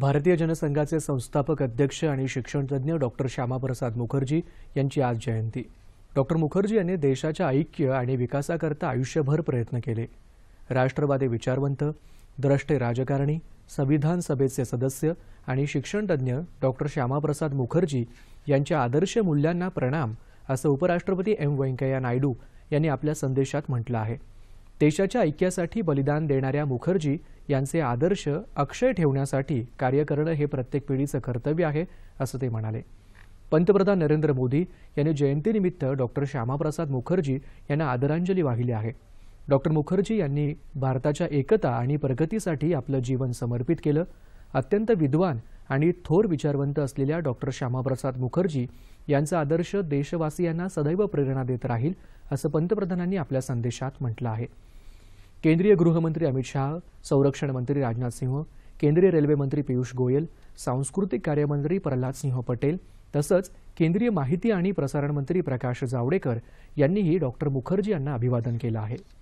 भारतीय जनसंघाचे संस्थापक अध्यक्ष आणि शिक्षणतज्ज्ञ डॉक्टर श्यामाप्रसाद मुखर्जी यांची आज जयंती डॉक्टर मुखर्जी यांनी देशाच्या ऐक्य आणि विकासाकरता आयुष्यभर प्रयत्न केले राष्ट्रवादी विचारवंत द्रष्टे राजकारणी संविधान सभेचे सदस्य आणि शिक्षणतज्ज्ञ डॉक्टर श्यामाप्रसाद मुखर्जी यांच्या आदर्श मूल्यांना प्रणाम असं उपराष्ट्रपती एम व्यंकय्या नायडू यांनी आपल्या संदेशात म्हटलं आहे देशाच्या ऐक्यासाठी बलिदान देणाऱ्या मुखर्जी यांचे आदर्श अक्षय ठेवण्यासाठी कार्य करणं हे प्रत्येक पिढीचं कर्तव्य आहे असं ते म्हणाले पंतप्रधान नरेंद्र मोदी यांनी जयंतीनिमित्त डॉक्टर श्यामाप्रसाद मुखर्जी यांना आदरांजली वाहिली आहे डॉक्टर मुखर्जी यांनी भारताच्या एकता आणि प्रगतीसाठी आपलं जीवन समर्पित केलं अत्यंत विद्वान आणि थोर विचारवंत असलेल्या डॉक्टर श्यामाप्रसाद मुखर्जी यांचा आदर्श देशवासियांना सदैव प्रेरणा देत राहील असं पंतप्रधानांनी आपल्या संदेशात म्हटलं आहे केंद्रीय गृहमंत्री अमित शाह संरक्षण मंत्री राजनाथ सिंह केंद्रीय रेल्वेमंत्री पियुष गोयल सांस्कृतिक कार्यमंत्री प्रल्हाद सिंह पटेल तसंच केंद्रीय माहिती आणि प्रसारण मंत्री प्रकाश जावडेकर यांनीही डॉक्टर मुखर्जी यांना अभिवादन केलं आहे